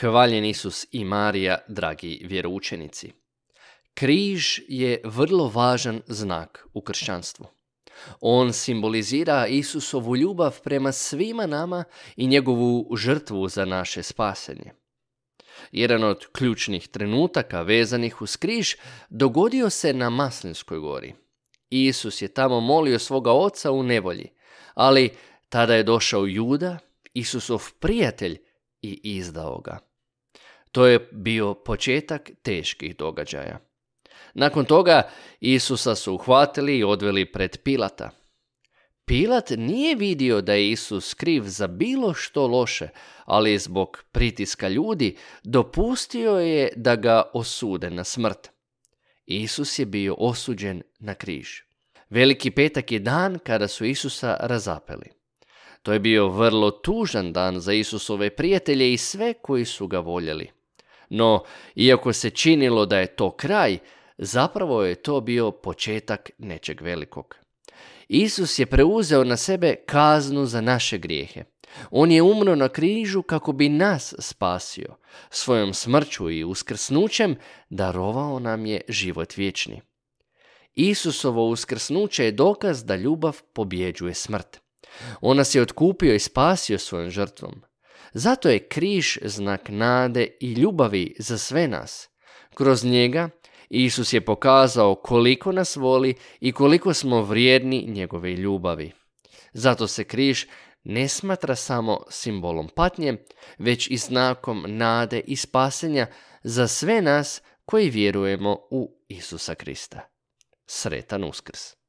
Hvaljen Isus i Marija, dragi vjeroučenici. Križ je vrlo važan znak u kršćanstvu. On simbolizira Isusovu ljubav prema svima nama i njegovu žrtvu za naše spasenje. Jedan od ključnih trenutaka vezanih uz križ dogodio se na Maslinskoj gori. Isus je tamo molio svoga oca u nevolji, ali tada je došao Juda, Isusov prijatelj, i izdao ga. To je bio početak teških događaja. Nakon toga Isusa su uhvatili i odveli pred Pilata. Pilat nije vidio da je Isus kriv za bilo što loše, ali zbog pritiska ljudi dopustio je da ga osude na smrt. Isus je bio osuđen na križ. Veliki petak je dan kada su Isusa razapeli. To je bio vrlo tužan dan za Isusove prijatelje i sve koji su ga voljeli. No, iako se činilo da je to kraj, zapravo je to bio početak nečeg velikog. Isus je preuzeo na sebe kaznu za naše grijehe. On je umro na križu kako bi nas spasio, svojom smrću i uskrsnućem darovao nam je život vječni. Isusovo uskrsnuće je dokaz da ljubav pobjeđuje smrt. On nas je otkupio i spasio svojom žrtvom. Zato je križ znak nade i ljubavi za sve nas. Kroz njega Isus je pokazao koliko nas voli i koliko smo vrijedni njegove ljubavi. Zato se križ ne smatra samo simbolom patnje, već i znakom nade i spasenja za sve nas koji vjerujemo u Isusa Krista. Sretan Uskrs!